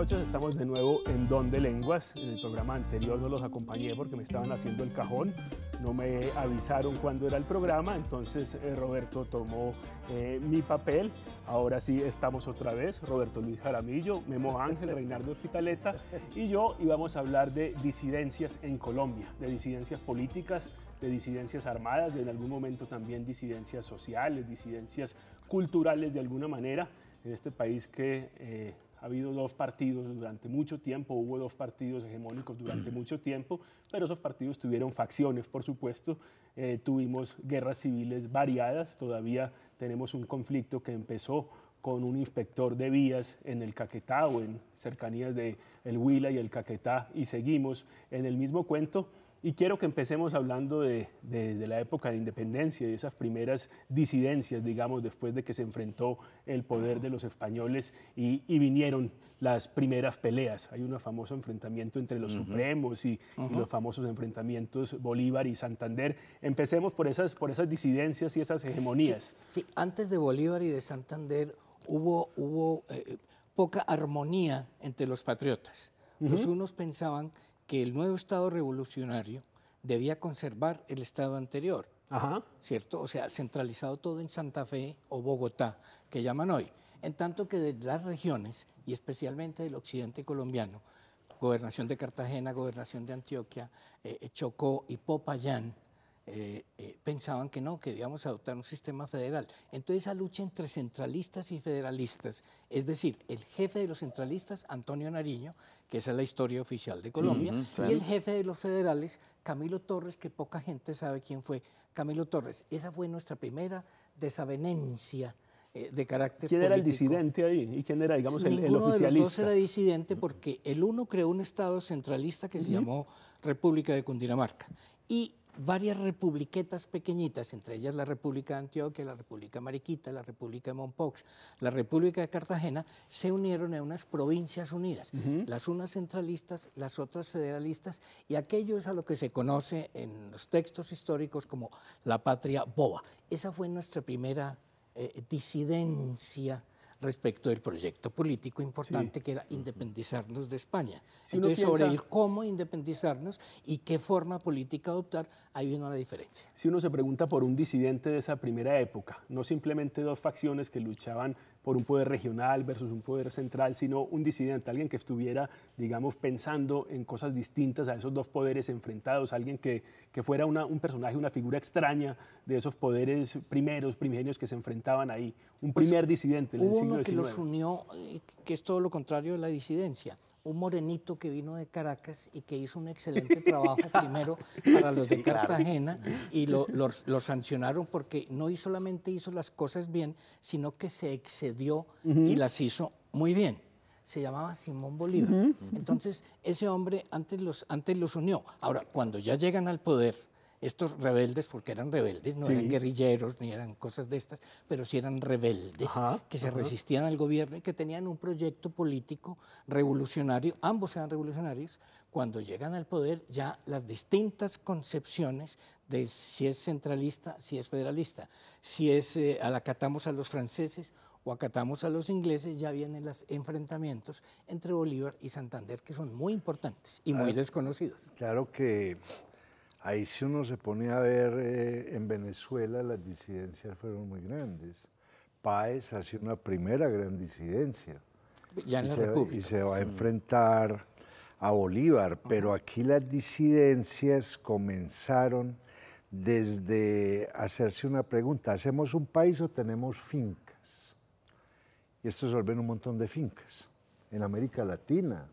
noches, estamos de nuevo en Don de Lenguas. En el programa anterior no los acompañé porque me estaban haciendo el cajón, no me avisaron cuándo era el programa, entonces eh, Roberto tomó eh, mi papel. Ahora sí estamos otra vez, Roberto Luis Jaramillo, Memo Ángel, Reynardo Hospitaleta y yo íbamos a hablar de disidencias en Colombia, de disidencias políticas, de disidencias armadas, de en algún momento también disidencias sociales, disidencias culturales de alguna manera en este país que... Eh, ha habido dos partidos durante mucho tiempo, hubo dos partidos hegemónicos durante mucho tiempo, pero esos partidos tuvieron facciones, por supuesto. Eh, tuvimos guerras civiles variadas, todavía tenemos un conflicto que empezó con un inspector de vías en el Caquetá o en cercanías de el Huila y el Caquetá y seguimos en el mismo cuento y quiero que empecemos hablando de, la época de independencia, y esas primeras disidencias, digamos, después de que se enfrentó el poder de los españoles y, vinieron las primeras peleas. Hay un famoso enfrentamiento entre los Supremos y, los famosos enfrentamientos Bolívar y Santander. Empecemos por esas, por esas disidencias y esas hegemonías. Sí, antes de Bolívar y de Santander hubo, hubo eh, poca armonía entre los patriotas. Los unos pensaban que el nuevo Estado revolucionario debía conservar el Estado anterior, ¿cierto? O sea, centralizado todo en Santa Fe o Bogotá, que llaman hoy. En tanto que de las regiones, y especialmente del occidente colombiano, gobernación de Cartagena, gobernación de Antioquia, eh, eh, Chocó y Popayán, eh, eh, pensaban que no, que debíamos adoptar un sistema federal. Entonces, esa lucha entre centralistas y federalistas, es decir, el jefe de los centralistas, Antonio Nariño, que esa es la historia oficial de Colombia, y el jefe de los federales, Camilo Torres, que poca gente sabe quién fue Camilo Torres. Esa fue nuestra primera desavenencia eh, de carácter ¿Quién era el disidente ahí? ¿Y quién era, digamos, el, oficialista? de los dos era disidente porque el uno creó un Estado centralista que se llamó República de Cundinamarca y varias republiquetas pequeñitas, entre ellas la República de Antioquia, la República Mariquita, la República de Monpox, la República de Cartagena, se unieron en unas provincias unidas, las unas centralistas, las otras federalistas, y aquello es a lo que se conoce en los textos históricos como la patria boba. Esa fue nuestra primera eh, disidencia respecto del proyecto político importante que era independizarnos de España. sino Entonces, sobre el cómo independizarnos y qué forma política adoptar, ahí vino la diferencia. Si uno se pregunta por un disidente de esa primera época, no simplemente dos facciones que luchaban por un poder regional versus un poder central, sino un disidente, alguien que estuviera, digamos, pensando en cosas distintas a esos dos poderes enfrentados, alguien que, que fuera un personaje, una figura extraña de esos poderes primeros, primigenios que se enfrentaban ahí, un pues, primer disidente. Le que los unió, eh, que es todo lo contrario de la disidencia. Un morenito que vino de Caracas y que hizo un excelente trabajo primero para los de Cartagena y lo, sancionaron porque no solamente hizo las cosas bien, sino que se excedió y las hizo muy bien se llamaba Simón Bolívar. Entonces, ese hombre antes los, antes los unió. Ahora, cuando ya llegan al poder, estos rebeldes, porque eran rebeldes, no eran guerrilleros ni eran cosas de estas, pero sí eran rebeldes que se resistían al gobierno y que tenían un proyecto político revolucionario, ambos eran revolucionarios, cuando llegan al poder ya las distintas concepciones de si es centralista, si es federalista, si es eh, acatamos a los franceses o acatamos a los ingleses, ya vienen los enfrentamientos entre Bolívar y Santander, que son muy importantes y ah, muy desconocidos. Claro que Ahí si uno se pone a ver, eh, en Venezuela las disidencias fueron muy grandes. Páez hace una primera gran disidencia. Ya en y, se, y se va a enfrentar a Bolívar, pero aquí las disidencias comenzaron desde hacerse una pregunta, ¿hacemos un país o tenemos fincas? Y esto se en un montón de fincas en América Latina,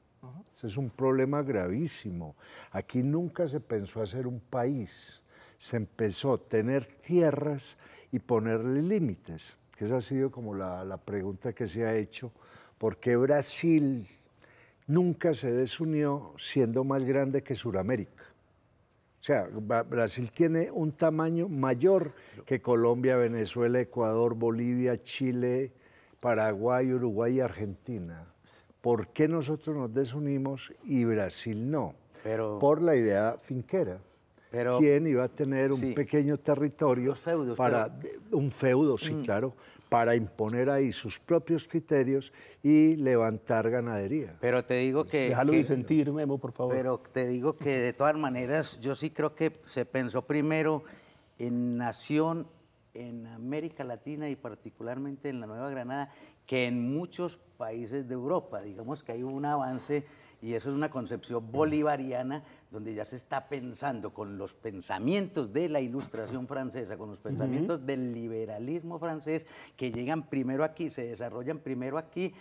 es un problema gravísimo. Aquí nunca se pensó hacer un país. Se empezó a tener tierras y ponerle límites, que esa ha sido como la, la pregunta que se ha hecho. ¿Por qué Brasil nunca se desunió siendo más grande que Sudamérica? O sea, Brasil tiene un tamaño mayor que Colombia, Venezuela, Ecuador, Bolivia, Chile, Paraguay, Uruguay y Argentina. ¿Por qué nosotros nos desunimos y Brasil no? Pero... Por la idea finquera. quién iba a tener un pequeño territorio para un feudo, sí, mm. claro, para imponer ahí sus propios criterios y levantar ganadería. Pero te digo que déjalo que, de Memo, por favor. Pero te digo que de todas maneras yo sí creo que se pensó primero en nación en América Latina y particularmente en la Nueva Granada que en muchos países de Europa. Digamos que hay un avance y eso es una concepción bolivariana donde ya se está pensando con los pensamientos de la ilustración francesa, con los pensamientos del liberalismo francés que llegan primero aquí, se desarrollan primero aquí,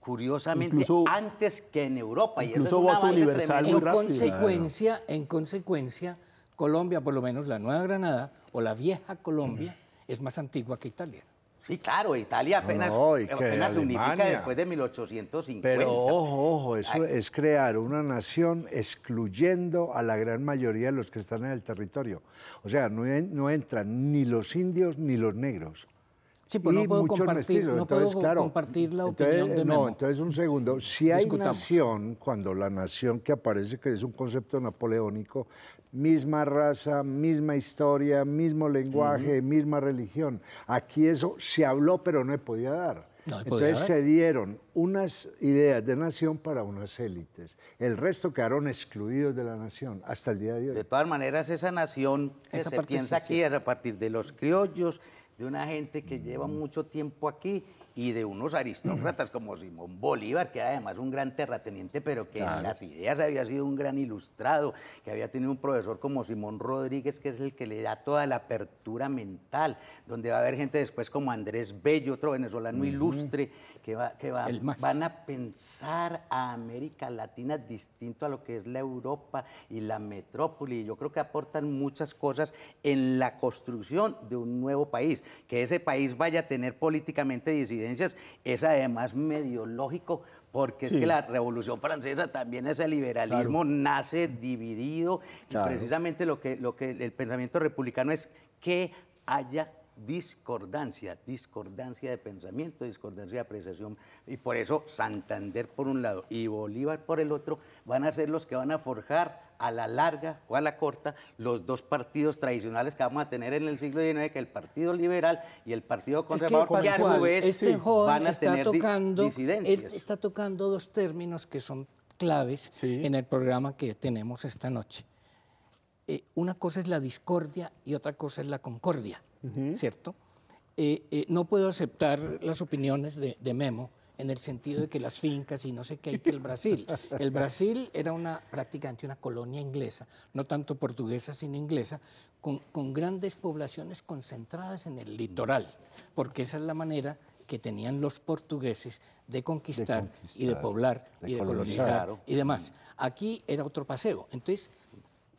curiosamente antes que en Europa. Incluso y eso es voto universal muy en rápido. consecuencia, en consecuencia, Colombia, por lo menos la Nueva Granada o la vieja Colombia, es más antigua que Italia. Sí, claro, Italia apenas, se unifica después de 1850. Pero ojo, ojo, eso es crear una nación excluyendo a la gran mayoría de los que están en el territorio. O sea, no entran ni los indios ni los negros. Sí, pues, no puedo compartir, no puedo la opinión de eh, No, entonces un segundo. Si hay nación, cuando la nación que aparece, que es un concepto napoleónico, misma raza, misma historia, mismo lenguaje, misma religión. Aquí eso se habló, pero no se podía dar. Entonces se dieron unas ideas de nación para unas élites. El resto quedaron excluidos de la nación hasta el día de hoy. De todas maneras, esa nación que esa se piensa aquí es a partir de los criollos, de una gente que lleva mm. mucho tiempo aquí y de unos aristócratas mm. como Simón Bolívar, que era además un gran terrateniente, pero que en las ideas había sido un gran ilustrado, que había tenido un profesor como Simón Rodríguez, que es el que le da toda la apertura mental, donde va a haber gente después como Andrés Bello, otro venezolano ilustre que, van a pensar a América Latina distinto a lo que es la Europa y la metrópoli. y Yo creo que aportan muchas cosas en la construcción de un nuevo país. Que ese país vaya a tener políticamente disidencias es además medio lógico porque es que la Revolución Francesa también ese liberalismo nace dividido y precisamente lo que, lo que el pensamiento republicano es que haya discordancia, discordancia de pensamiento, discordancia de apreciación. Y por eso Santander por un lado y Bolívar por el otro van a ser los que van a forjar a la larga o a la corta los dos partidos tradicionales que vamos a tener en el siglo XIX, que el Partido Liberal y el Partido Conservador, que, a su vez este van a tener tocando, disidencias. está tocando dos términos que son claves en el programa que tenemos esta noche. Eh, una cosa es la discordia y otra cosa es la concordia. ¿cierto? Eh, eh, no puedo aceptar las opiniones de, Memo en el sentido de que las fincas y no sé qué hay que el Brasil. El Brasil era una, prácticamente una colonia inglesa, no tanto portuguesa sino inglesa, con, grandes poblaciones concentradas en el litoral, porque esa es la manera que tenían los portugueses de conquistar, y de poblar y de colonizar, y demás. Aquí era otro paseo. Entonces,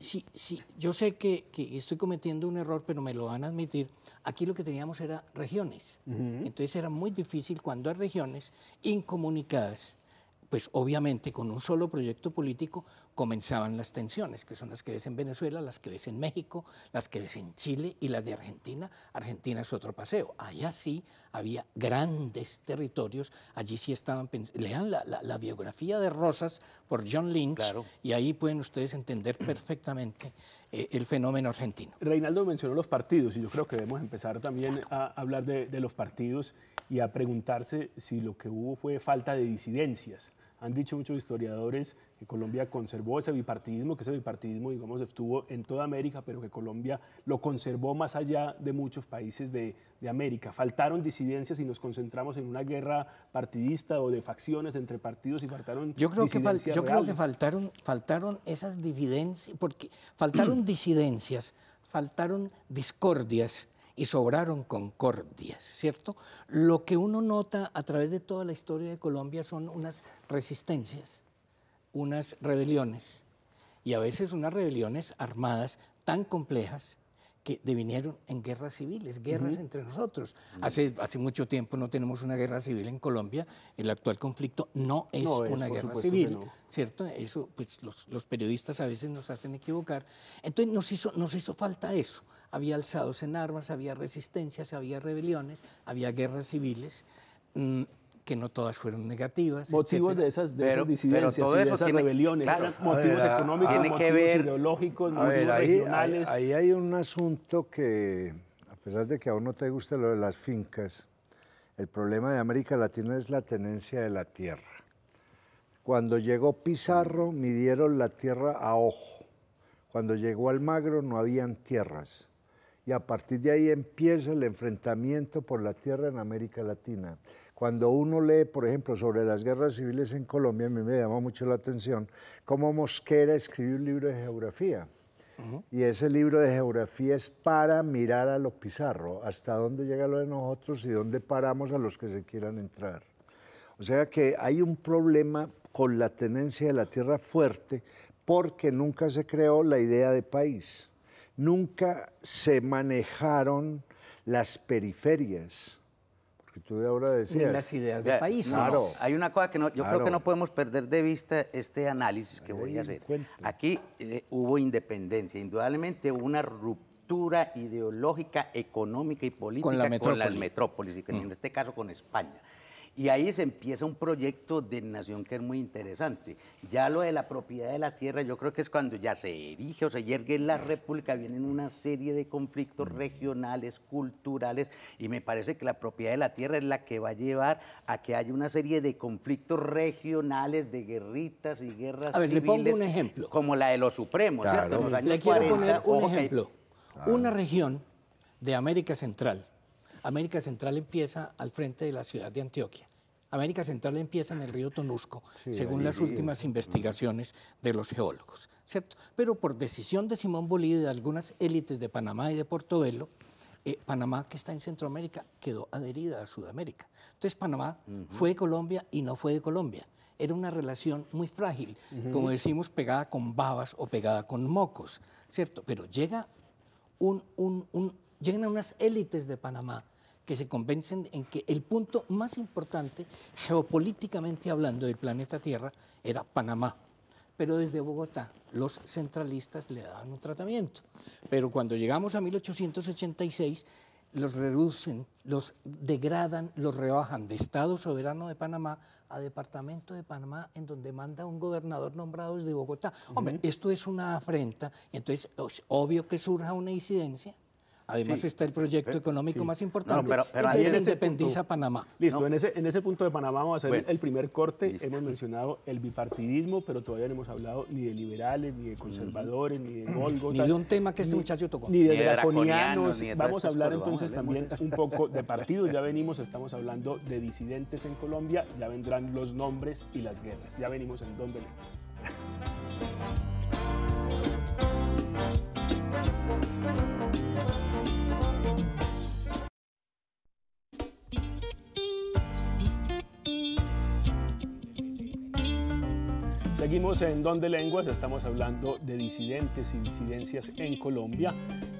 sí, sí, yo sé que, estoy cometiendo un error, pero me lo van a admitir. Aquí lo que teníamos era regiones. Entonces era muy difícil cuando hay regiones incomunicadas, pues obviamente con un solo proyecto político, comenzaban las tensiones, que son las que ves en Venezuela, las que ves en México, las que ves en Chile y las de Argentina. Argentina es otro paseo. Allá sí había grandes territorios, allí sí estaban... Lean la, biografía de Rosas por John Lynch y ahí pueden ustedes entender perfectamente eh, el fenómeno argentino. Reinaldo mencionó los partidos y yo creo que debemos empezar también a hablar de, de los partidos y a preguntarse si lo que hubo fue falta de disidencias han dicho muchos historiadores que Colombia conservó ese bipartidismo, que ese bipartidismo, digamos, estuvo en toda América, pero que Colombia lo conservó más allá de muchos países de, América. Faltaron disidencias y nos concentramos en una guerra partidista o de facciones entre partidos y faltaron yo creo que Yo creo que faltaron, faltaron esas dividencias, porque faltaron disidencias, faltaron discordias, y sobraron concordias, ¿cierto? Lo que uno nota a través de toda la historia de Colombia son unas resistencias, unas rebeliones, y a veces unas rebeliones armadas tan complejas que devinieron en guerras civiles, guerras entre nosotros. hace, hace mucho tiempo no tenemos una guerra civil en Colombia, el actual conflicto no es, una guerra civil, ¿cierto? Eso, pues los, los, periodistas a veces nos hacen equivocar. Entonces nos hizo, nos hizo falta eso había alzados en armas, había resistencias, había rebeliones, había guerras civiles. Mm, que no todas fueron negativas. Motivos de esas, disidencias de esas rebeliones. motivos económicos, ideológicos, motivos ahí, regionales. Ahí, hay un asunto que, a pesar de que a uno te guste lo de las fincas, el problema de América Latina es la tenencia de la tierra. Cuando llegó Pizarro, midieron la tierra a ojo. Cuando llegó Almagro, no habían tierras y a partir de ahí empieza el enfrentamiento por la tierra en América Latina. Cuando uno lee, por ejemplo, sobre las guerras civiles en Colombia, a mí me llama mucho la atención cómo Mosquera escribió un libro de geografía. Y ese libro de geografía es para mirar a lo pizarro, hasta dónde llega lo de nosotros y dónde paramos a los que se quieran entrar. O sea que hay un problema con la tenencia de la tierra fuerte porque nunca se creó la idea de país nunca se manejaron las periferias. Porque tú ahora decías. las ideas de país. Hay una cosa que no, yo creo que no podemos perder de vista este análisis que voy a hacer. Aquí eh, hubo independencia, indudablemente hubo una ruptura ideológica, económica y política con, la metrópolis, y en mm. este caso con España. Y ahí se empieza un proyecto de nación que es muy interesante. Ya lo de la propiedad de la tierra, yo creo que es cuando ya se erige o se yergue la República, vienen una serie de conflictos mm. regionales, culturales, y me parece que la propiedad de la tierra es la que va a llevar a que haya una serie de conflictos regionales, de guerritas y guerras. A ver, le pongo un ejemplo. Como la de los Supremos, ¿cierto? le quiero poner un ejemplo. Una región de América Central América Central empieza al frente de la ciudad de Antioquia. América Central empieza en el río Tonusco, según las últimas investigaciones de los geólogos, Pero por decisión de Simón Bolívar y de algunas élites de Panamá y de Portobelo, eh, Panamá, que está en Centroamérica, quedó adherida a Sudamérica. Entonces Panamá fue de Colombia y no fue de Colombia. Era una relación muy frágil, como decimos, pegada con babas o pegada con mocos, ¿cierto? Pero llega un, un, un, llegan unas élites de Panamá que se convencen en que el punto más importante, geopolíticamente hablando, del planeta Tierra era Panamá. Pero desde Bogotá los centralistas le daban un tratamiento. Pero cuando llegamos a 1886, los reducen, los degradan, los rebajan de Estado soberano de Panamá a Departamento de Panamá, en donde manda un gobernador nombrado desde Bogotá. Hombre, esto es una afrenta, entonces es pues, obvio que surja una incidencia Además está el proyecto eh, económico más importante no, pero, pero se independiza Panamá. Listo, en, ese, punto de Panamá vamos a hacer el primer corte. Hemos mencionado el bipartidismo, pero todavía no hemos hablado ni de liberales, ni de conservadores, ni de golgotas. Ni de un tema que este muchacho tocó. Ni de, draconianos. vamos a hablar entonces también un poco de partidos. Ya venimos, estamos hablando de disidentes en Colombia. Ya vendrán los nombres y las guerras. Ya venimos en donde en Don Lenguas, estamos hablando de disidentes y disidencias en Colombia.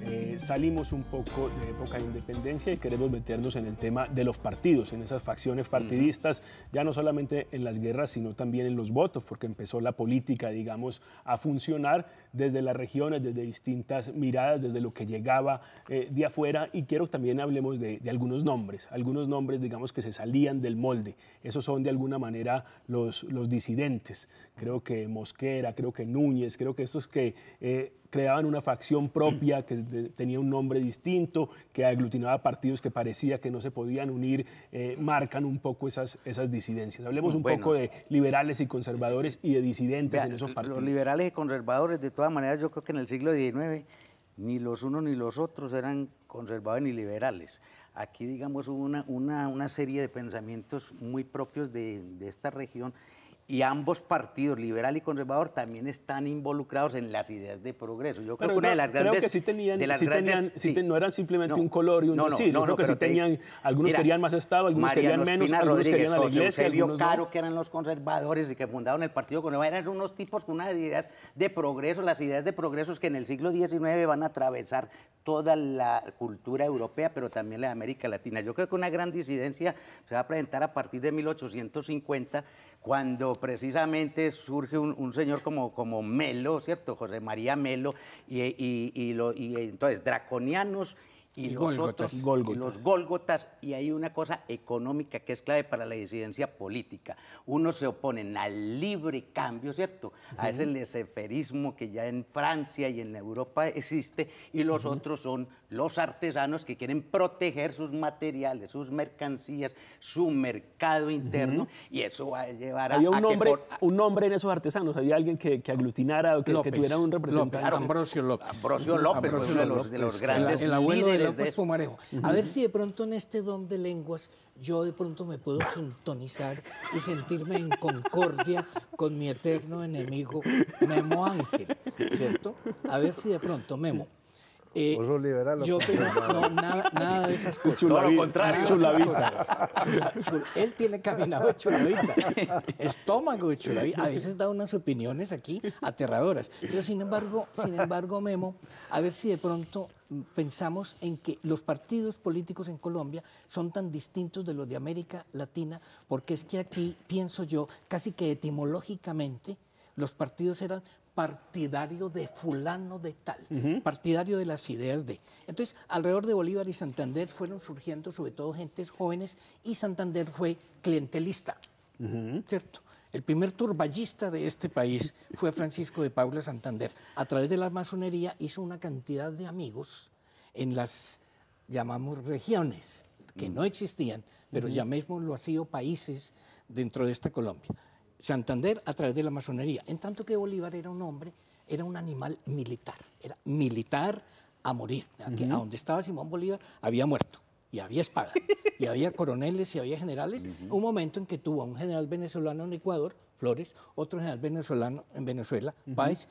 Eh, salimos un poco de época de independencia y queremos meternos en el tema de los partidos, en esas facciones partidistas, ya no solamente en las guerras, sino también en los votos, porque empezó la política, digamos, a funcionar desde las regiones, desde distintas miradas, desde lo que llegaba eh, de afuera. Y quiero también hablemos de, de algunos nombres, algunos nombres, digamos, que se salían del molde. Esos son de alguna manera los, los disidentes. Creo que Mosquera, creo que Núñez, creo que estos que eh, creaban una facción propia que tenía un nombre distinto, que aglutinaba partidos que parecía que no se podían unir, eh, marcan un poco esas, esas disidencias. Hablemos un poco de liberales y conservadores y de disidentes en esos partidos. Los liberales y conservadores, de todas maneras, yo creo que en el siglo XIX ni los unos ni los otros eran conservadores ni liberales. Aquí, digamos, hubo una, una, serie de pensamientos muy propios de, de esta región y ambos partidos, liberal y conservador, también están involucrados en las ideas de progreso. Yo creo que una de las grandes... Creo sí tenían, de las no eran simplemente un color y un no, no, no. yo creo que sí tenían, algunos querían más Estado, algunos querían menos, algunos querían la iglesia, algunos Caro, que eran los conservadores y que fundaron el Partido Conservador, eran unos tipos con unas ideas de progreso, las ideas de progreso que en el siglo XIX van a atravesar toda la cultura europea, pero también la de América Latina. Yo creo que una gran disidencia se va a presentar a partir de 1850 cuando precisamente surge un, señor como, como Melo, ¿cierto? José María Melo, y, entonces draconianos y, los otros, y los Gólgotas, y hay una cosa económica que es clave para la disidencia política. Unos se oponen al libre cambio, ¿cierto? A ese leseferismo que ya en Francia y en Europa existe, y los otros son los artesanos que quieren proteger sus materiales, sus mercancías, su mercado interno, y eso va a llevar a... Había un, nombre, un nombre en esos artesanos, había alguien que, aglutinara o que, tuviera un representante. Ambrosio López. Ambrosio López, De, los, grandes. El, de López A ver si de pronto en este don de lenguas yo de pronto me puedo sintonizar y sentirme en concordia con mi eterno enemigo Memo Ángel, ¿cierto? A ver si de pronto, Memo, yo eh, Yo no, nada, de esas cosas. lo contrario, él tiene caminado de chulavita, estómago de chulavita. A veces da unas opiniones aquí aterradoras. Pero sin embargo, sin embargo, Memo, a ver si de pronto pensamos en que los partidos políticos en Colombia son tan distintos de los de América Latina, porque es que aquí, pienso yo, casi que etimológicamente, los partidos eran partidario de fulano de tal, partidario de las ideas de. Entonces, alrededor de Bolívar y Santander fueron surgiendo sobre todo gentes jóvenes y Santander fue clientelista, ¿cierto? El primer turballista de este país fue Francisco de Paula Santander. A través de la masonería hizo una cantidad de amigos en las, llamamos, regiones, que no existían, pero ya mismo lo han sido países dentro de esta Colombia. Santander a través de la masonería, en tanto que Bolívar era un hombre, era un animal militar, era militar a morir. A, donde estaba Simón Bolívar había muerto y había espada, y había coroneles y había generales. Un momento en que tuvo un general venezolano en Ecuador, Flores, otro general venezolano en Venezuela, país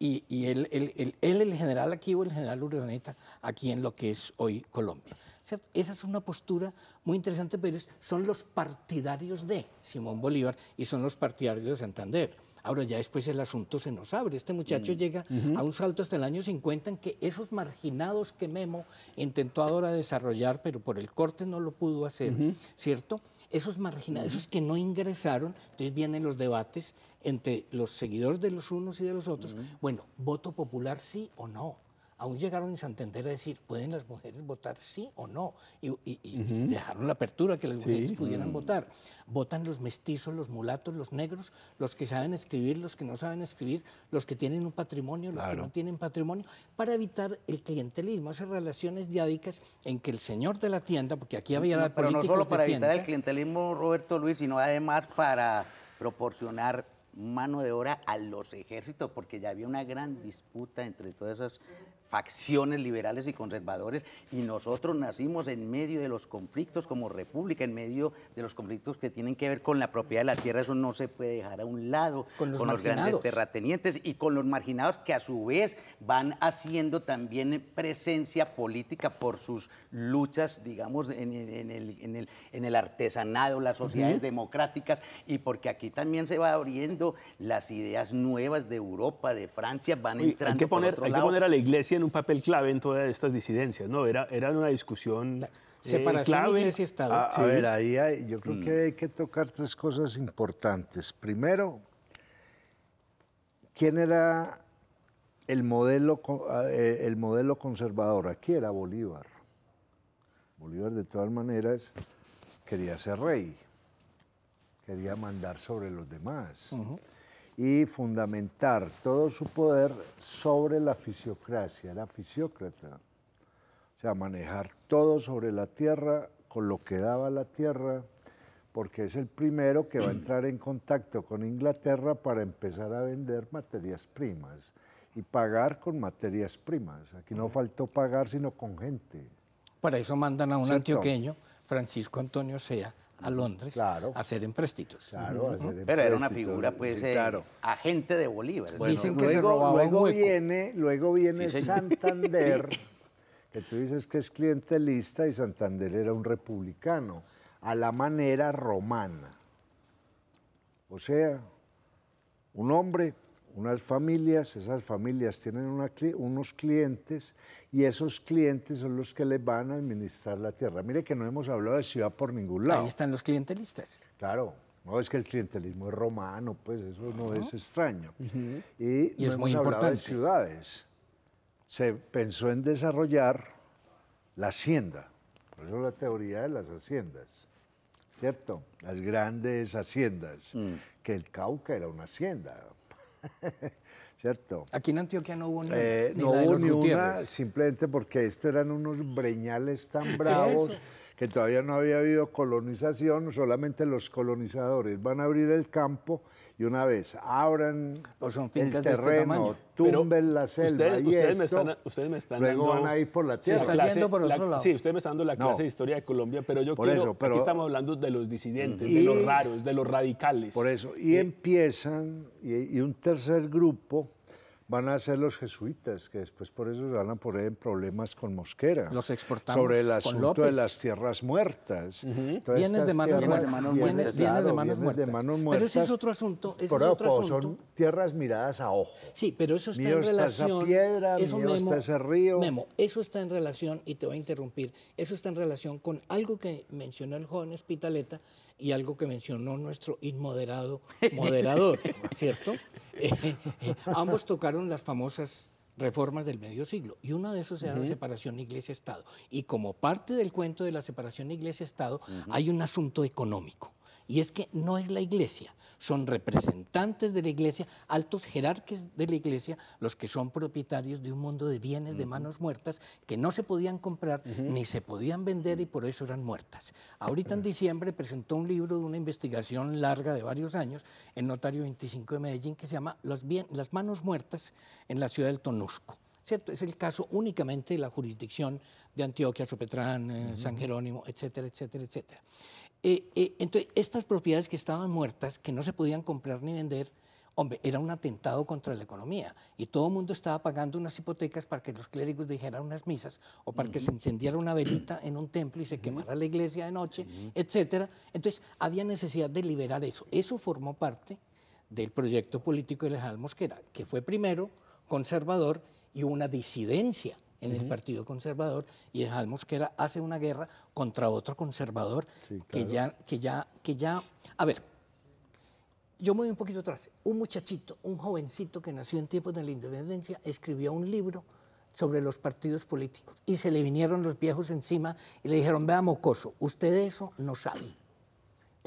y, él, el general aquí o el general Urdaneta aquí en lo que es hoy Colombia. Esa es una postura muy interesante, pero son los partidarios de Simón Bolívar y son los partidarios de Santander. Ahora ya después el asunto se nos abre. Este muchacho mm. llega a un salto hasta el año 50 en que esos marginados que Memo intentó ahora desarrollar, pero por el corte no lo pudo hacer, ¿cierto? Esos marginados, esos que no ingresaron, entonces vienen los debates entre los seguidores de los unos y de los otros. Bueno, voto popular sí o no aún llegaron en Santander a decir, ¿pueden las mujeres votar sí o no? Y, dejaron la apertura que las mujeres pudieran mm. votar. Votan los mestizos, los mulatos, los negros, los que saben escribir, los que no saben escribir, los que tienen un patrimonio, los que no tienen patrimonio, para evitar el clientelismo, esas relaciones diádicas en que el señor de la tienda, porque aquí había no, la Pero no solo para evitar el clientelismo, Roberto Luis, sino además para proporcionar mano de obra a los ejércitos, porque ya había una gran disputa entre todas esas facciones liberales y conservadores y nosotros nacimos en medio de los conflictos como república, en medio de los conflictos que tienen que ver con la propiedad de la tierra, eso no se puede dejar a un lado, con los, grandes terratenientes y con los marginados que a su vez van haciendo también presencia política por sus luchas, digamos, en, el, en, el, en el, artesanado, las sociedades democráticas y porque aquí también se va abriendo las ideas nuevas de Europa, de Francia, van entrando. Hay que poner a la iglesia un papel clave en todas estas disidencias, ¿no? Era, era una discusión... La eh, separación clave. Estado. A, sí. ver, ahí yo creo mm. que hay que tocar tres cosas importantes. Primero, ¿quién era el modelo, eh, el modelo conservador? Aquí era Bolívar. Bolívar, de todas maneras, quería ser rey, quería mandar sobre los demás y fundamentar todo su poder sobre la fisiocracia, la fisiócrata. O sea, manejar todo sobre la tierra, con lo que daba la tierra, porque es el primero que va a entrar en contacto con Inglaterra para empezar a vender materias primas y pagar con materias primas. Aquí no faltó pagar, sino con gente. Para eso mandan a un antioqueño, Francisco Antonio Sea, a Londres claro. a hacer empréstitos. Pero era una figura, pues, eh, agente de Bolívar. Dicen que luego, se luego Viene, luego viene Santander, que tú dices que es clientelista y Santander era un republicano, a la manera romana. O sea, un hombre unas familias, esas familias tienen unos clientes y esos clientes son los que les van a administrar la tierra. Mire que no hemos hablado de ciudad por ningún lado. Ahí están los clientelistas. Claro, no es que el clientelismo es romano, pues eso no es extraño. Y, es hemos muy hablado importante. de ciudades. Se pensó en desarrollar la hacienda, por eso la teoría de las haciendas. ¿Cierto? Las grandes haciendas, mm. que el Cauca era una hacienda, ¿cierto? Aquí en Antioquia no hubo ni, eh, no hubo ni una, simplemente porque estos eran unos breñales tan bravos que todavía no había habido colonización, solamente los colonizadores van a abrir el campo y una vez abran fincas el terreno, de este tumben la selva ustedes, y me están, ustedes me están luego dando, van a ir por la tierra. clase, me están dando la clase de historia de Colombia, pero yo quiero, aquí estamos hablando de los disidentes, mm. de los raros, de los radicales. Por eso, y eh, empiezan, y un tercer grupo van a ser los jesuitas, que después por eso se van a poner en problemas con Mosquera. Los exportamos Sobre el asunto de las tierras muertas. de manos muertas. de manos muertas. Pero ese es otro asunto. es Son tierras miradas a ojo. Sí, pero eso está en relación... eso, río. Memo, eso está en relación, y te voy a interrumpir, eso está en relación con algo que mencionó el joven Espitaleta, y algo que mencionó nuestro inmoderado moderador, ¿cierto? Eh, eh, ambos tocaron las famosas reformas del medio siglo y una de esas era la separación iglesia-estado. Y como parte del cuento de la separación iglesia-estado hay un asunto económico y es que no es la iglesia, son representantes de la iglesia, altos jerarques de la iglesia, los que son propietarios de un mundo de bienes de manos muertas que no se podían comprar ni se podían vender y por eso eran muertas. Ahorita en diciembre presentó un libro de una investigación larga de varios años en Notario 25 de Medellín que se llama Las manos muertas en la ciudad del Tonusco. ¿Cierto? Es el caso únicamente de la jurisdicción de Antioquia, Sopetrán, eh, San Jerónimo, etcétera, etcétera, etcétera. Eh, eh, entonces, estas propiedades que estaban muertas, que no se podían comprar ni vender, hombre, era un atentado contra la economía. Y todo el mundo estaba pagando unas hipotecas para que los clérigos dijeran unas misas o para que se encendiera una velita en un templo y se quemara la iglesia de noche, etcétera. Entonces, había necesidad de liberar eso. Eso formó parte del proyecto político de Alejandro Mosquera, que fue primero conservador y una disidencia en el Partido Conservador y Hal Mosquera hace una guerra contra otro conservador que ya, que ya, que ya, a ver, yo me voy un poquito atrás. Un muchachito, un jovencito que nació en tiempos de la independencia, escribió un libro sobre los partidos políticos y se le vinieron los viejos encima y le dijeron, vea mocoso, usted eso no sabe.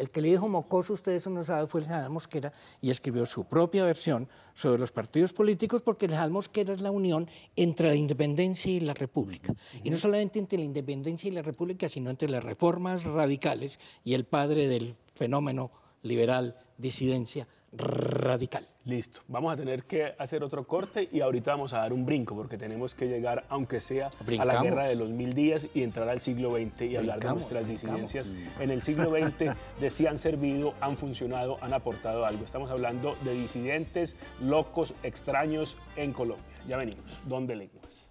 El que le dijo mocoso, ustedes no saben, fue el general Mosquera y escribió su propia versión sobre los partidos políticos porque el general Mosquera es la unión entre la independencia y la república. Y no solamente entre la independencia y la república, sino entre las reformas radicales y el padre del fenómeno liberal, disidencia, radical. Listo, vamos a tener que hacer otro corte y ahorita vamos a dar un brinco porque tenemos que llegar, aunque sea, a la guerra de los mil días y entrar al siglo XX y hablar de nuestras disidencias. En el siglo XX de si han servido, han funcionado, han aportado algo. Estamos hablando de disidentes, locos, extraños en Colombia. Ya venimos, ¿dónde lenguas?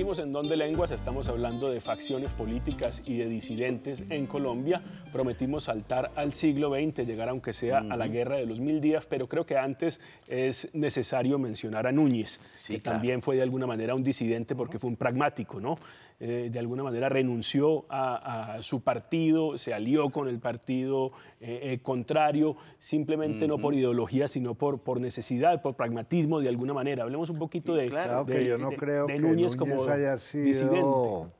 en Donde Lenguas, estamos hablando de facciones políticas y de disidentes en Colombia. Prometimos saltar al siglo XX, llegar aunque sea a la guerra de los mil días, pero creo que antes es necesario mencionar a Núñez, que también fue de alguna manera un disidente porque fue un pragmático, ¿no? Eh, de alguna manera renunció a, su partido, se alió con el partido eh, eh, contrario, simplemente no por ideología, sino por, por necesidad, por pragmatismo de alguna manera. Hablemos un poquito de, Núñez como haya sido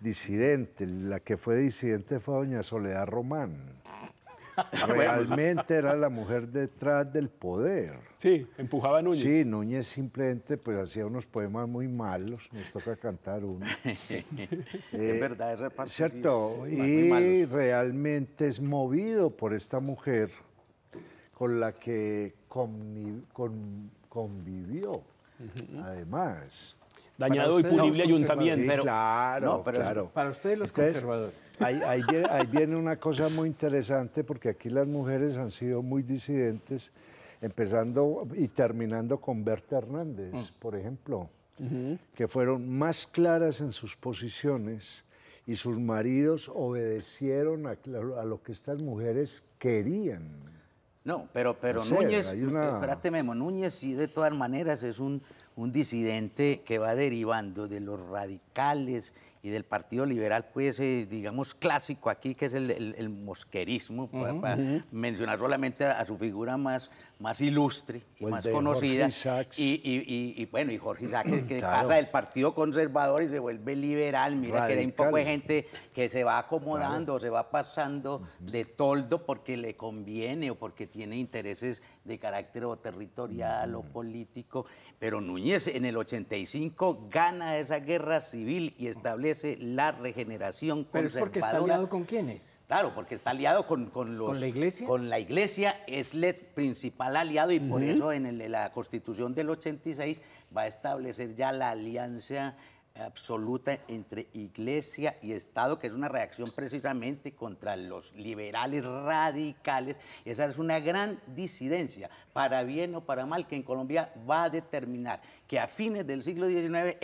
disidente. La que fue disidente fue doña Soledad Román. Realmente era la mujer detrás del poder. Sí, empujaba a Núñez. Sí, Núñez simplemente pues hacía unos poemas muy malos, nos toca cantar uno. es verdad, es eh, repartido. Cierto, y realmente es movido por esta mujer con la que convivió, además dañado y punible ayuntamiento. claro, Para ustedes los conservadores. Ahí, viene, una cosa muy interesante porque aquí las mujeres han sido muy disidentes, empezando y terminando con Berta Hernández, mm. por ejemplo, que fueron más claras en sus posiciones y sus maridos obedecieron a, lo que estas mujeres querían. No, pero, pero Núñez, espérate Memo, Núñez sí de todas maneras es un un disidente que va derivando de los radicales y del Partido Liberal, pues, eh, digamos, clásico aquí, que es el, mosquerismo, para, mencionar solamente a, su figura más, más ilustre y más conocida. Y, y, y, bueno, y Jorge Isaac, que mm, pasa del Partido Conservador y se vuelve liberal. Mira que hay un poco de gente que se va acomodando, se va pasando de toldo porque le conviene o porque tiene intereses de carácter o territorial o político. Pero Núñez en el 85 gana esa guerra civil y establece la regeneración conservadora. es porque está aliado con quiénes? Claro, porque está aliado con, la iglesia? es el principal aliado y por eso en, la constitución del 86 va a establecer ya la alianza absoluta entre iglesia y Estado, que es una reacción precisamente contra los liberales radicales. Esa es una gran disidencia, para bien o para mal, que en Colombia va a determinar que a fines del siglo XIX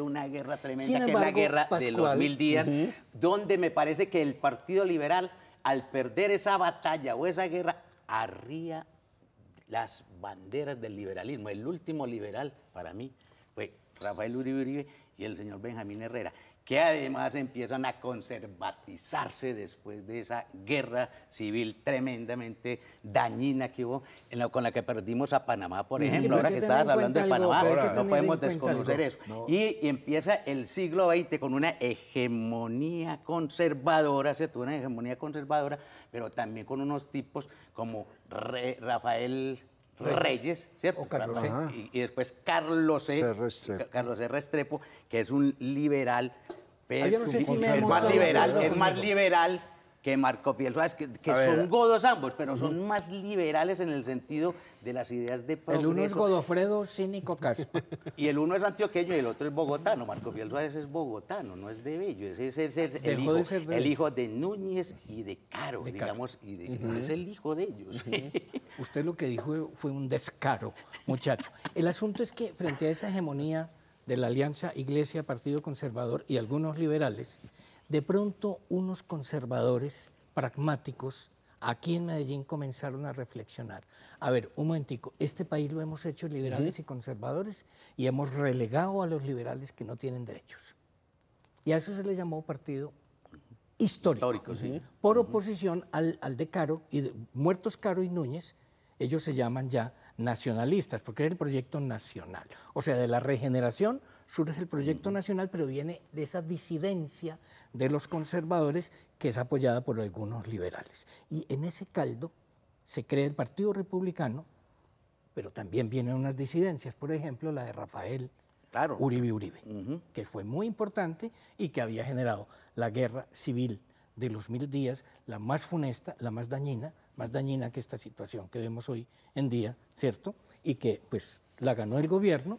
una guerra tremenda, que es la guerra de los mil días, donde me parece que el Partido Liberal, al perder esa batalla o esa guerra, arría las banderas del liberalismo. El último liberal para mí fue Rafael Uribe Uribe y el señor Benjamín Herrera que además empiezan a conservatizarse después de esa guerra civil tremendamente dañina que hubo, con la que perdimos a Panamá, por ejemplo, ahora que estabas hablando de Panamá, no podemos desconocer eso. Y, empieza el siglo XX con una hegemonía conservadora, se tuvo una hegemonía conservadora, pero también con unos tipos como Rafael Reyes, ¿cierto? Carlos Y, después Carlos C. E. Carlos C. E. Restrepo, que es un liberal. Pero ah, yo no sé si es, más liberal, es más liberal que Marco Fiel Suárez, que, son godos ambos, pero son más liberales en el sentido de las ideas de progreso. El uno es Godofredo Cínico Caspa. y el uno es antioqueño y el otro es bogotano. Marco Fiel Suárez es bogotano, no es de Bello. Es, el, hijo, de Núñez y de Caro, digamos, y es el hijo de ellos. Usted lo que dijo fue un descaro, muchacho. El asunto es que frente a esa hegemonía de la alianza Iglesia-Partido Conservador y algunos liberales, de pronto unos conservadores pragmáticos aquí en Medellín comenzaron a reflexionar. A ver, un momentico, este país lo hemos hecho liberales y conservadores y hemos relegado a los liberales que no tienen derechos. Y a eso se le llamó partido histórico, ¿sí? por oposición al, de Caro, y muertos Caro y Núñez, ellos se llaman ya nacionalistas, porque es el proyecto nacional. O sea, de la regeneración surge el proyecto nacional, pero viene de esa disidencia de los conservadores que es apoyada por algunos liberales. Y en ese caldo se crea el Partido Republicano, pero también vienen unas disidencias, por ejemplo, la de Rafael Uribe Uribe, que fue muy importante y que había generado la guerra civil de los mil días, la más funesta, la más dañina, más dañina que esta situación que vemos hoy en día, ¿cierto? Y que pues la ganó el gobierno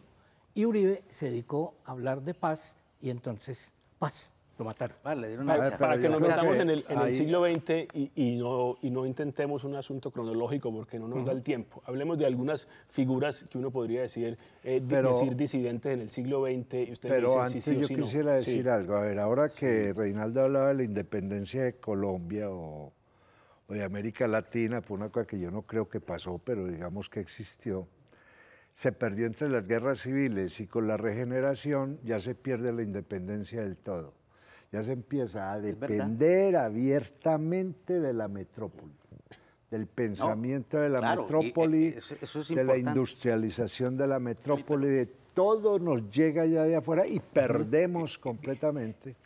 y Uribe se dedicó a hablar de paz y entonces paz lo mataron. Vale, una para, para que nos metamos en el, siglo XX y, no, no, intentemos un asunto cronológico porque no nos da el tiempo. Hablemos de algunas figuras que uno podría decir, eh, decir disidentes en el siglo XX y usted pero antes sí yo quisiera decir algo. A ver, ahora que Reinaldo hablaba de la independencia de Colombia o, o de América Latina, por una cosa que yo no creo que pasó, pero digamos que existió se perdió entre las guerras civiles y con la regeneración ya se pierde la independencia del todo ya se empieza a depender abiertamente de la metrópoli, del pensamiento de la metrópoli, de la industrialización de la metrópoli, de todo nos llega ya de afuera y perdemos completamente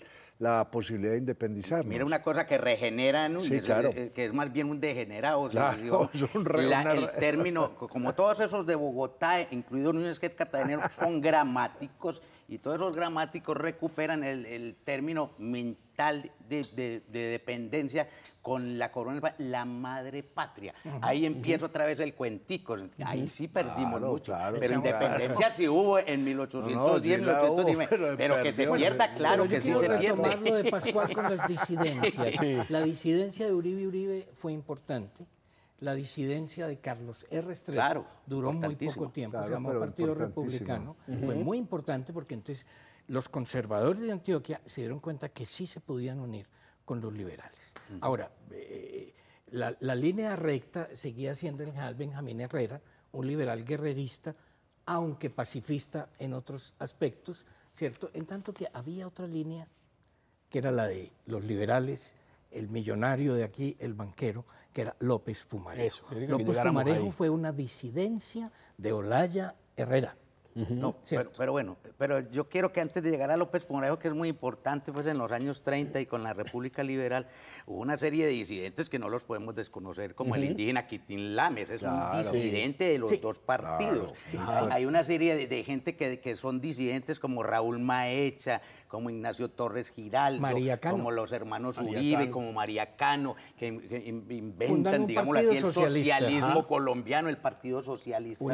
la posibilidad de independizarnos. Mira una cosa que regenera, eh, que es más bien un degenerado. un El término, como todos esos de Bogotá, incluido Núñez, que es cartagenero, son gramáticos y todos los gramáticos recuperan el, término mental de, dependencia con la corona, la madre patria. Ahí empiezo otra vez el cuentico. Ahí sí perdimos mucho. pero independencia sí hubo en 1810, no, no, 1810 pero, que se pierda, claro que sí se pierde. lo de Pascual con las disidencias. La disidencia de Uribe Uribe fue importante la disidencia de Carlos R. Estrella duró muy poco tiempo, se llamó Partido Republicano, fue muy importante porque entonces los conservadores de Antioquia se dieron cuenta que sí se podían unir con los liberales. Ahora, eh, la, la, línea recta seguía siendo el general Benjamín Herrera, un liberal guerrerista, aunque pacifista en otros aspectos, ¿cierto? En tanto que había otra línea que era la de los liberales el millonario de aquí, el banquero, que era López Pumarejo. López Pumarejo fue una disidencia de Olaya Herrera. no, pero, bueno, pero yo quiero que antes de llegar a López Pumarejo, que es muy importante, pues en los años 30 y con la República Liberal, hubo una serie de disidentes que no los podemos desconocer, como el indígena Quitín Lames, es un disidente de los dos partidos. Hay una serie de, gente que, que, son disidentes como Raúl Maecha, como Ignacio Torres Giraldo, como los hermanos Uribe, como María Cano, que, inventan, digamos el socialismo colombiano, el Partido Socialista.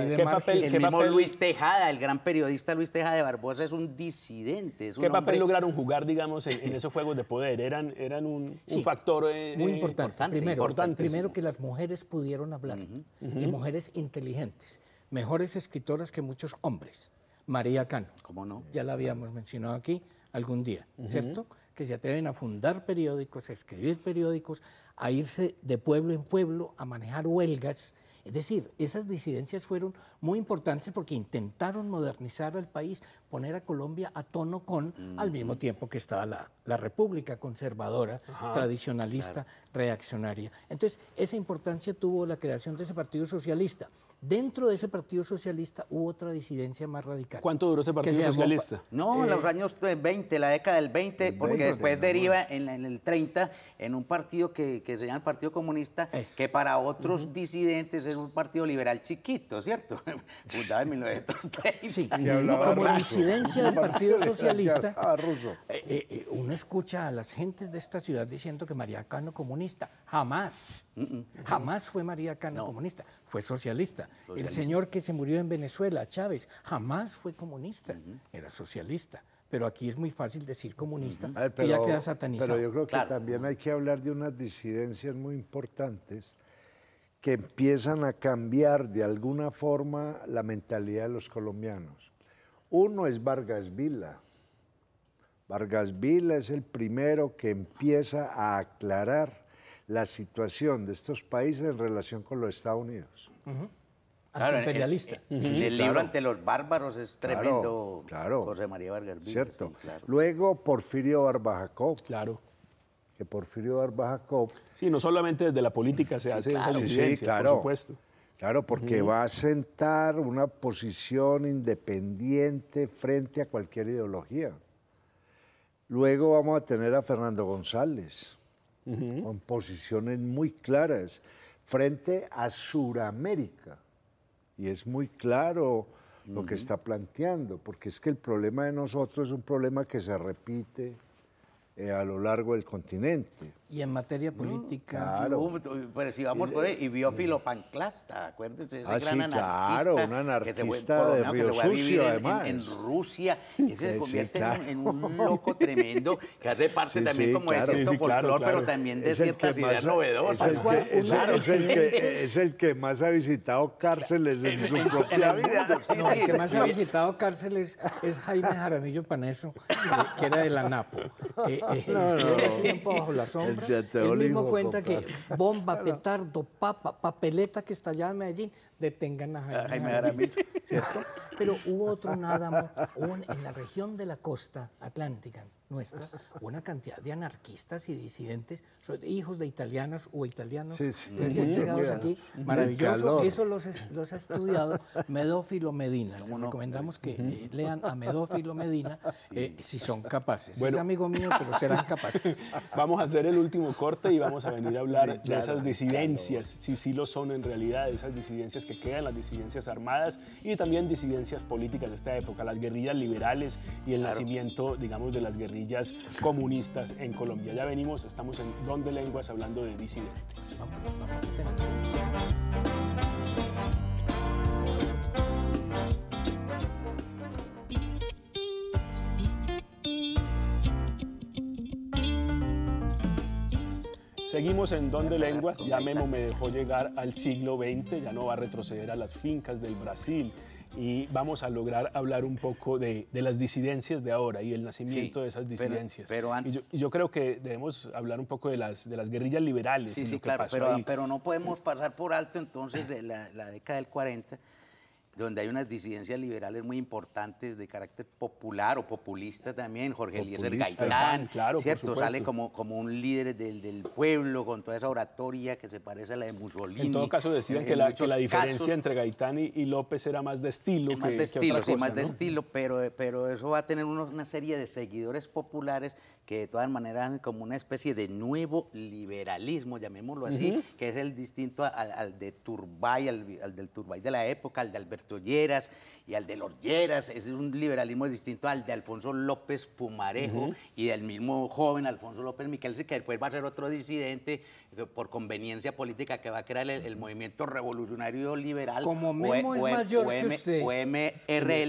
Luis Tejada, el gran periodista Luis Tejada de Barbosa, es un disidente. ¿Qué papel lograron jugar, digamos, en, esos juegos de poder? Eran, eran un, factor eh, muy eh, importante. primero, que las mujeres pudieron hablar, de mujeres inteligentes, mejores escritoras que muchos hombres. María Cano. ¿Cómo no? Ya la habíamos mencionado aquí algún día, ¿cierto? Que se atreven a fundar periódicos, a escribir periódicos, a irse de pueblo en pueblo, a manejar huelgas. Es decir, esas disidencias fueron muy importantes porque intentaron modernizar al país, poner a Colombia a tono con, mm. al mismo tiempo que estaba la, República conservadora, tradicionalista, reaccionaria. Entonces, esa importancia tuvo la creación de ese Partido Socialista. Dentro de ese Partido Socialista hubo otra disidencia más radical. ¿Cuánto duró ese Partido Socialista? no, en los eh, años 20, eh, la década del 20, porque después deriva En, el 30 en un partido que, se llama el Partido Comunista, que para otros disidentes es un partido liberal chiquito, ¿cierto? Fundado en 1930. Disidencia del Partido Socialista, ah, eh, eh, eh, uno escucha a las gentes de esta ciudad diciendo que María Cano comunista. Jamás, jamás fue María Cano comunista, fue socialista. El señor que se murió en Venezuela, Chávez, jamás fue comunista, mm-hmm. era socialista pero aquí es muy fácil decir comunista, mm-hmm. ya queda Pero yo creo que también hay que hablar de unas disidencias muy importantes que empiezan a cambiar de alguna forma la mentalidad de los colombianos. Uno es Vargas Vila. Vargas Vila es el primero que empieza a aclarar la situación de estos países en relación con los Estados Unidos. Claro, imperialista. El, libro ante los bárbaros es tremendo, claro, José María Vargas Villa, Cierto. Luego Porfirio Jacob. Claro. Que Porfirio Jacob. Sí, no solamente desde la política se hace sí, claro, por supuesto. Claro, porque va a sentar una posición independiente frente a cualquier ideología. Luego vamos a tener a Fernando González, con posiciones muy claras frente a Suramérica. Y es muy claro lo que está planteando, porque es que el problema de nosotros es un problema que se repite eh, a lo largo del continente. Y en materia mm, política. si pues, vamos eh, ah, por ahí, y biófilopanclasta, panclasta acuérdense, ese gran anarquista. Claro, un anarquista de no, que en, Rusia, ese se convierte en, un loco tremendo que hace parte también como de cierto folclor, pero también de ciertas ideas novedosas. Es el, que, el que, más ha visitado cárceles en, su propia vida. No, el que más ha visitado cárceles es Jaime Jaramillo Paneso, eh, que era de la NAPO. Eh, este, este tiempo bajo y mismo cuenta que bomba, petardo, papa, papeleta que estallaba en Medellín, detengan a Jaime, ¿cierto? Pero hubo otro nádamo en la región de la costa atlántica, nuestra una cantidad de anarquistas y disidentes, hijos de italianos o italianos que recién aquí. Maravilloso, eso los, los, ha estudiado Medófilo Medina. Les recomendamos que eh, lean a Medófilo Medina eh, si son capaces. Bueno. Es amigo mío, pero serán capaces. Vamos a hacer el último corte y vamos a venir a hablar de esas disidencias, si sí lo son en realidad, esas disidencias que quedan, las disidencias armadas y también disidencias políticas de esta época, las guerrillas liberales y el nacimiento, digamos, de las guerrillas comunistas en Colombia. Ya venimos, estamos en Don Lenguas hablando de disidentes. Seguimos en Don Lenguas, ya Memo me dejó llegar al siglo XX, ya no va a retroceder a las fincas del Brasil y vamos a lograr hablar un poco de, las disidencias de ahora y el nacimiento de esas disidencias. y yo, creo que debemos hablar un poco de las, de las guerrillas liberales. claro, pero, no podemos pasar por alto entonces la, la década del 40 donde hay unas disidencias liberales muy importantes de carácter popular o populista también, Jorge Eliezer Gaitán, ¿cierto? Sale como, como un líder del, pueblo con toda esa oratoria que se parece a la de Mussolini. En todo caso decían que la, la, diferencia entre Gaitán y, López era más de estilo más de estilo, sí, más de estilo, pero, pero eso va a tener una serie de seguidores populares que de todas maneras es como una especie de nuevo liberalismo, llamémoslo así, que es el distinto al, de Turbay, al, del Turbay de la época, al de Alberto Lleras, y al de ese es un liberalismo distinto al de Alfonso López Pumarejo y del mismo joven Alfonso López Miquel, que después va a ser otro disidente eh, por conveniencia política que va a crear el, movimiento revolucionario liberal. Como e, es e, mayor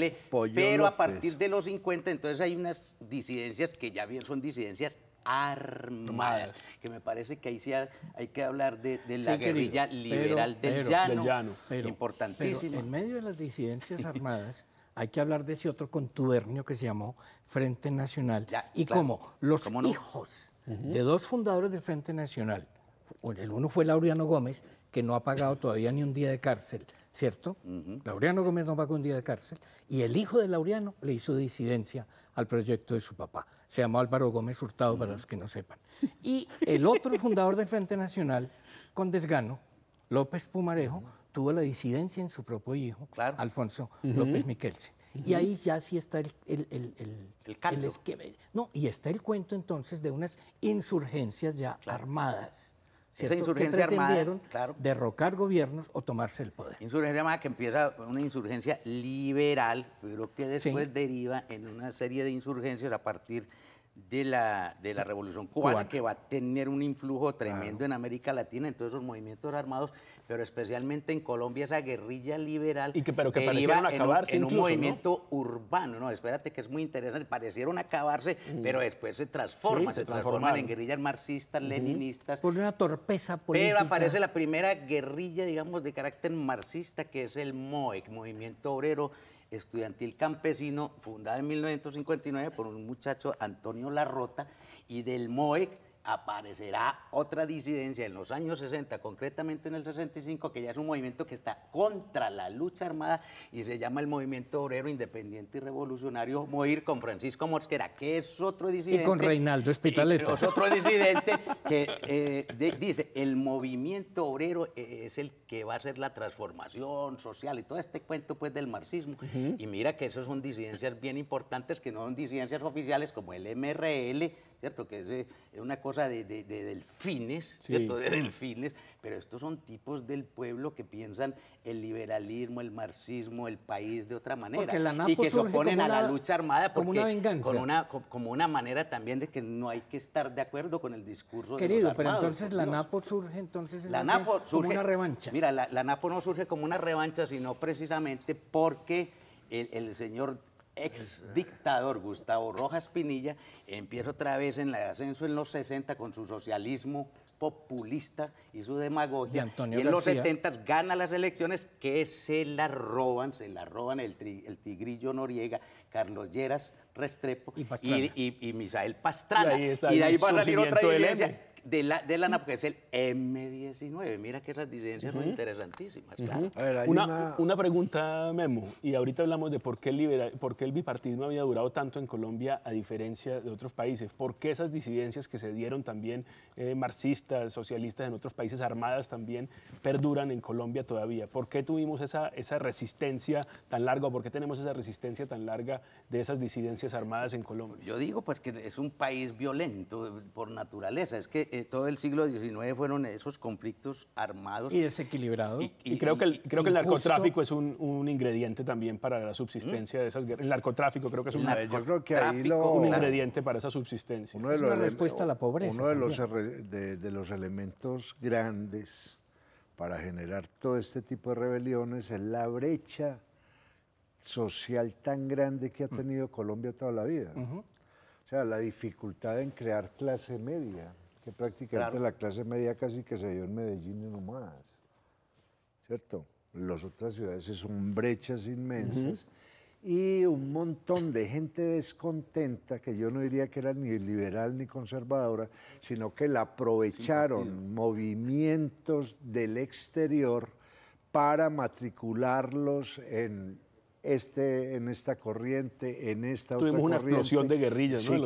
MRL, pero a partir de los 50 entonces hay unas disidencias que ya bien son disidencias armadas, que me parece que ahí sí hay que hablar de, la guerrilla liberal del, llano, en medio de las disidencias armadas hay que hablar de ese otro contubernio que se llamó Frente Nacional y como los hijos de dos fundadores del Frente Nacional, el uno fue Laureano Gómez que no ha pagado todavía ni un día de cárcel, ¿cierto? Laureano Gómez no pagó un día de cárcel. Y el hijo de Laureano le hizo disidencia al proyecto de su papá. Se llamó Álvaro Gómez Hurtado, para los que no sepan. Y el otro fundador del Frente Nacional, con desgano, López Pumarejo, tuvo la disidencia en su propio hijo, Alfonso López Miquelse. Y ahí ya sí está el... El, el, el, No, y está el cuento entonces de unas insurgencias ya armadas esa insurgencia armada, derrocar gobiernos o tomarse el poder. Insurgencia armada que empieza una insurgencia liberal, pero que después deriva en una serie de insurgencias a partir de la, de la Revolución Cubana, que va a tener un influjo tremendo en América Latina, en todos esos movimientos armados pero especialmente en Colombia esa guerrilla liberal y que pero que parecieron acabarse en un, movimiento urbano no espérate que es muy interesante parecieron acabarse mm. pero después se transforman se, transforman en guerrillas marxistas leninistas por una torpeza política pero aparece la primera guerrilla digamos de carácter marxista que es el MOEC Movimiento Obrero Estudiantil Campesino fundada en 1959 por un muchacho Antonio Larrota y del MOEC aparecerá otra disidencia en los años 60, concretamente en el 65, que ya es un movimiento que está contra la lucha armada y se llama el Movimiento Obrero Independiente y Revolucionario Moir con Francisco Mosquera, que es otro disidente. Y con Reinaldo Espitaleta. Es otro disidente que eh, dice, el movimiento obrero eh, es el que va a hacer la transformación social y todo este cuento pues del marxismo. Y mira que esas son disidencias bien importantes que no son disidencias oficiales como el MRL, ¿cierto? Que eh, es una cosa de, delfines, ¿cierto? De delfines, pero estos son tipos del pueblo que piensan el liberalismo, el marxismo, el país de otra manera. y que se oponen a la lucha armada como una como una manera también de que no hay que estar de acuerdo con el discurso Querido, de los pero entonces la NAPO surge entonces la surge, como una revancha. Mira, la, NAPO no surge como una revancha, sino precisamente porque... El, el, señor ex dictador Gustavo Rojas Pinilla empieza otra vez en el ascenso en los 60 con su socialismo populista y su demagogia. y, en los 70 gana las elecciones que se la roban, se la roban el, Tigrillo Noriega, Carlos Lleras Restrepo y, Misael Pastrana. Y, de ahí, va a salir otra evidencia de la, la que es el M19. Mira que esas disidencias son interesantísimas. una, una... pregunta, Memo, y ahorita hablamos de por qué, el liberal, el bipartidismo había durado tanto en Colombia a diferencia de otros países. ¿Por qué esas disidencias que se dieron también eh, marxistas, socialistas en otros países, armadas también, perduran en Colombia todavía? ¿Por qué tuvimos esa, esa resistencia tan larga? ¿Por qué tenemos esa resistencia tan larga de esas disidencias armadas en Colombia? Yo digo pues que es un país violento por naturaleza. Es que eh, todo el siglo XIX fueron esos conflictos armados. Y desequilibrados. Y, creo que el, creo que el narcotráfico es un, ingrediente también para la subsistencia ¿Mm? de esas guerras. El narcotráfico creo que es un, yo creo que ahí lo, un ingrediente para esa subsistencia. es una respuesta a la pobreza. Uno de los, elementos grandes para generar todo este tipo de rebeliones es la brecha social tan grande que ha mm. tenido Colombia toda la vida. O sea, la dificultad en crear clase media que prácticamente la clase media casi que se dio en Medellín y nomás, ¿cierto? Las otras ciudades son brechas inmensas y un montón de gente descontenta, que yo no diría que era ni liberal ni conservadora, sino que la aprovecharon movimientos del exterior para matricularlos en este, en esta corriente, en esta Tuvimos una explosión de guerrillas, en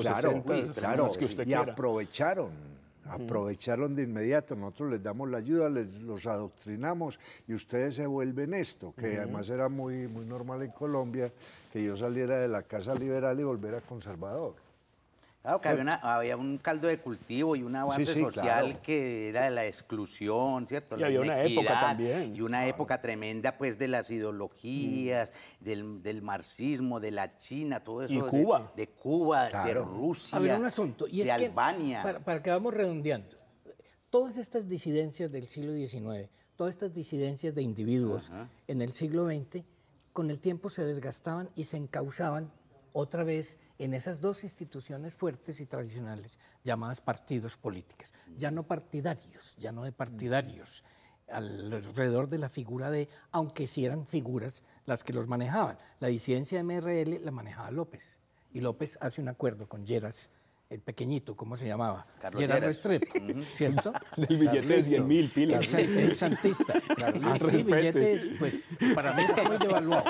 los que usted y aprovecharon Aprovecharon de inmediato, nosotros les damos la ayuda, les, los adoctrinamos y ustedes se vuelven esto, que además era muy, muy normal en Colombia que yo saliera de la casa liberal y volviera conservador. Claro ah, había, un caldo de cultivo y una base social que era de la exclusión, ¿cierto? la había una época también. Y una ah, época tremenda, pues, de las ideologías, mm. del, marxismo, de la China, todo eso. de Cuba. De, Cuba, de Rusia. un asunto. de Albania. para, que vamos redondeando, todas estas disidencias del siglo XIX, todas estas disidencias de individuos en el siglo XX, con el tiempo se desgastaban y se encauzaban otra vez en esas dos instituciones fuertes y tradicionales llamadas partidos políticos, ya no partidarios, ya no de partidarios, alrededor de la figura de, aunque si eran figuras las que los manejaban, la disidencia de MRL la manejaba López y López hace un acuerdo con Lleras el pequeñito, ¿cómo se llamaba? Carlos Gerardo Restrepo? ¿cierto? El billete de 100 mil pilas. El, santista. Y billete, pues para mí está muy devaluado.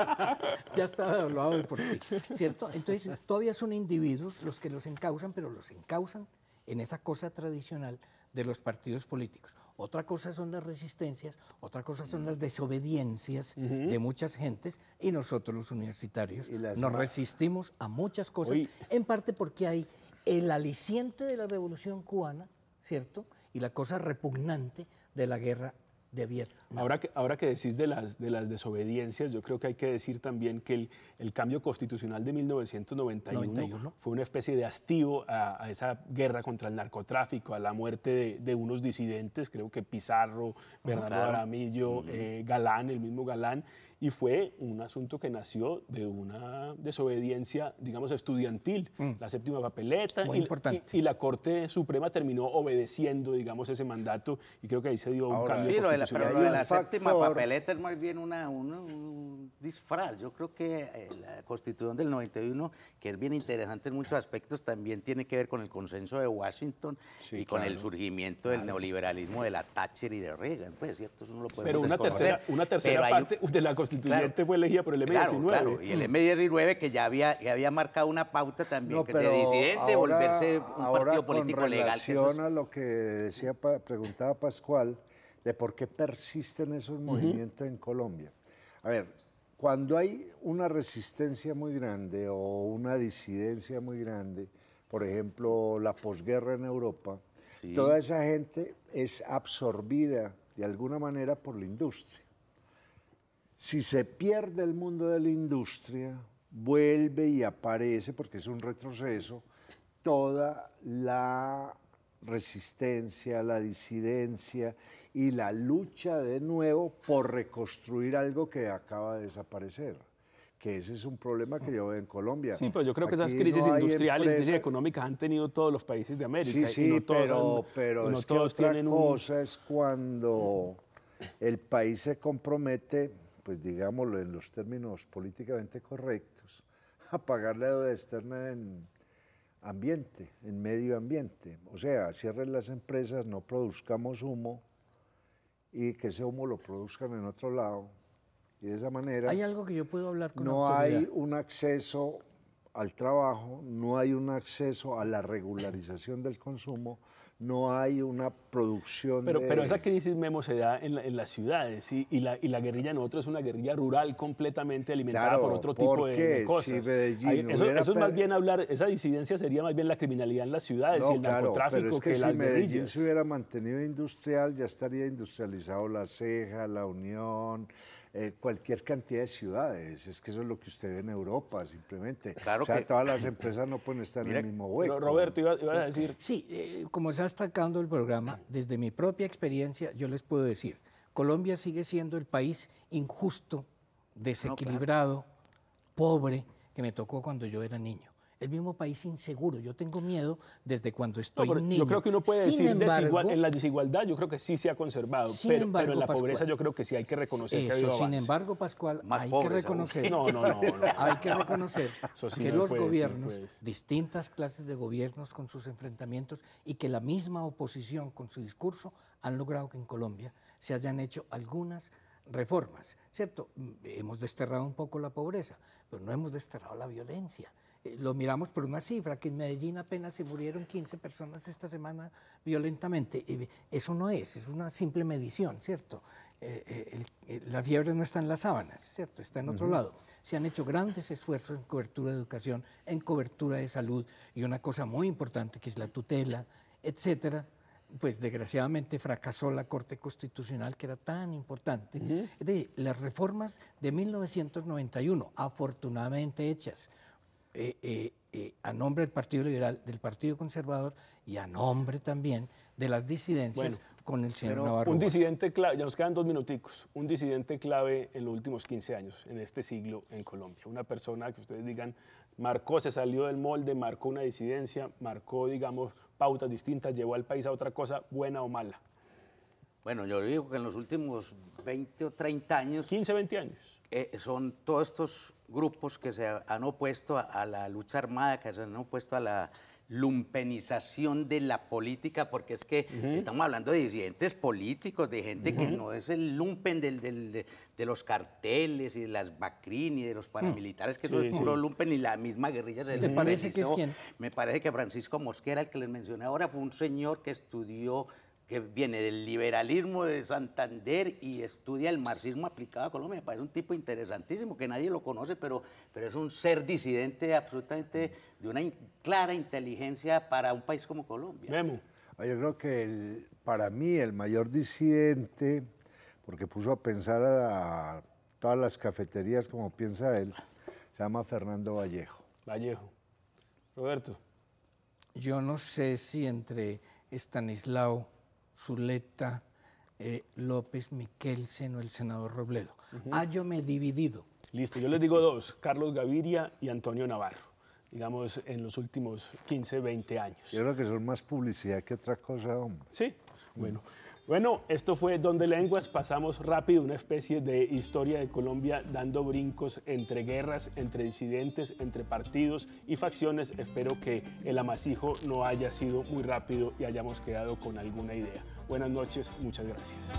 ya está devaluado de por sí, ¿cierto? Entonces, todavía son individuos los que los encausan, pero los encausan en esa cosa tradicional de los partidos políticos. Otra cosa son las resistencias, otra cosa son las desobediencias de muchas gentes y nosotros los universitarios nos resistimos a muchas cosas, en parte porque hay el aliciente de la revolución cubana, ¿cierto? Y la cosa repugnante de la guerra de Ahora que, ahora que decís de las, de las desobediencias, yo creo que hay que decir también que el, el cambio constitucional de 1991 fue una especie de hastío a, esa guerra contra el narcotráfico, a la muerte de, unos disidentes, creo que Pizarro, ah, Bernardo Aramillo, eh, Galán, el mismo Galán, y fue un asunto que nació de una desobediencia, digamos, estudiantil, mm. la séptima papeleta, Muy y, importante. Y, la Corte Suprema terminó obedeciendo, digamos, ese mandato, y creo que ahí se dio un cambio la, pero de la séptima papeleta es más bien una, un disfraz. Yo creo que eh, la constitución del 91, que es bien interesante en muchos aspectos, también tiene que ver con el consenso de Washington y con el surgimiento del neoliberalismo de la Thatcher y de Reagan. Pues, ¿cierto? Eso no lo pero una tercera, una tercera parte de la constituyente fue elegida por el M19. y el M19 que ya había, había marcado una pauta también de disidente, volverse un partido político legal. que es... lo que decía, preguntaba Pascual, de por qué persisten esos movimientos en Colombia. A ver, cuando hay una resistencia muy grande o una disidencia muy grande, por ejemplo, la posguerra en Europa, toda esa gente es absorbida de alguna manera por la industria. Si se pierde el mundo de la industria, vuelve y aparece, porque es un retroceso, toda la resistencia, la disidencia y la lucha de nuevo por reconstruir algo que acaba de desaparecer que ese es un problema que yo veo en Colombia. Sí, pero yo creo que esas crisis industriales, y crisis económicas han tenido todos los países de América. Sí, sí, pero, es que otra cosa es cuando el país se compromete, pues digámoslo en los términos políticamente correctos, a pagar la deuda externa en ambiente, en medio ambiente. O sea, cierren las empresas, no produzcamos humo, y que ese humo lo produzcan en otro lado. Y de esa manera... Hay algo que yo puedo hablar con No hay un acceso al trabajo, no hay un acceso a la regularización del consumo, no hay una producción. Pero, pero esa crisis, Memo, se da en, las ciudades y, la, y la guerrilla es una guerrilla rural completamente alimentada por otro tipo de, cosas. es más bien hablar, esa disidencia sería más bien la criminalidad en las ciudades y el narcotráfico pero es que, si se hubiera mantenido industrial, ya estaría industrializado La Ceja, La Unión, eh, cualquier cantidad de ciudades. Es que eso es lo que usted ve en Europa, simplemente. Claro o sea, todas las empresas no pueden estar en el mismo hueco. Roberto, iba, a decir... Sí, eh, como se está destacando el programa, desde mi propia experiencia yo les puedo decir, Colombia sigue siendo el país injusto, desequilibrado, pobre, que me tocó cuando yo era niño el mismo país inseguro. Yo tengo miedo desde cuando estoy Yo creo que uno puede decir en la desigualdad yo creo que sí se ha conservado, pero, en la pobreza yo creo que sí hay que reconocer eso, que ha habido Sin embargo, Pascual, hay que reconocer... que los gobiernos, distintas clases de gobiernos con sus enfrentamientos y que la misma oposición con su discurso han logrado que en Colombia se hayan hecho algunas reformas, ¿cierto? Mm, hemos desterrado un poco la pobreza, pero no hemos desterrado la violencia. Eh, lo miramos por una cifra, que en Medellín apenas se murieron 15 personas esta semana violentamente. Eso no es, es una simple medición, ¿cierto? Eh, eh, la fiebre no está en las sábanas, ¿cierto? Está en otro lado. Se han hecho grandes esfuerzos en cobertura de educación, en cobertura de salud y una cosa muy importante que es la tutela, etcétera, pues desgraciadamente fracasó la Corte Constitucional, que era tan importante. las reformas de 1991, afortunadamente hechas, eh, eh, eh, a nombre del Partido Liberal, del Partido Conservador y a nombre también de las disidencias con el señor Navarro. Un disidente clave, ya nos quedan dos minuticos, un disidente clave en los últimos 15 años, en este siglo en Colombia. Una persona que ustedes digan, marcó, se salió del molde, marcó una disidencia, marcó, digamos, pautas distintas, llevó al país a otra cosa, buena o mala. Bueno, yo digo que en los últimos 20 o 30 años... 15, 20 años. son todos estos grupos que se han opuesto a, la lucha armada, que se han opuesto a la lumpenización de la política, porque es que estamos hablando de disidentes políticos, de gente que no es el lumpen del, de, los carteles y de las bacrini, y de los paramilitares, que mm. es puro lumpen y la misma guerrilla se ¿Te parece que Me parece que Francisco Mosquera, el que les mencioné ahora, fue un señor que estudió que viene del liberalismo de Santander y estudia el marxismo aplicado a Colombia. Me parece un tipo interesantísimo que nadie lo conoce, pero, pero es un ser disidente absolutamente de una clara inteligencia para un país como Colombia. Memo. Ah, yo creo que para mí el mayor disidente, porque puso a pensar a, todas las cafeterías como piensa él, se llama Fernando Vallejo. Vallejo. Roberto. Yo no sé si entre Estanislao Zuleta, eh, López, Miquel Seno, el senador Robledo. Ah, yo me dividido. Listo, yo les digo dos, Carlos Gaviria y Antonio Navarro digamos, en los últimos 15, 20 años. Yo creo que son más publicidad que otra cosa, hombre. Sí, bueno. Bueno, esto fue Donde Lenguas. Pasamos rápido una especie de historia de Colombia dando brincos entre guerras, entre incidentes, entre partidos y facciones. Espero que el amasijo no haya sido muy rápido y hayamos quedado con alguna idea. Buenas noches, muchas gracias.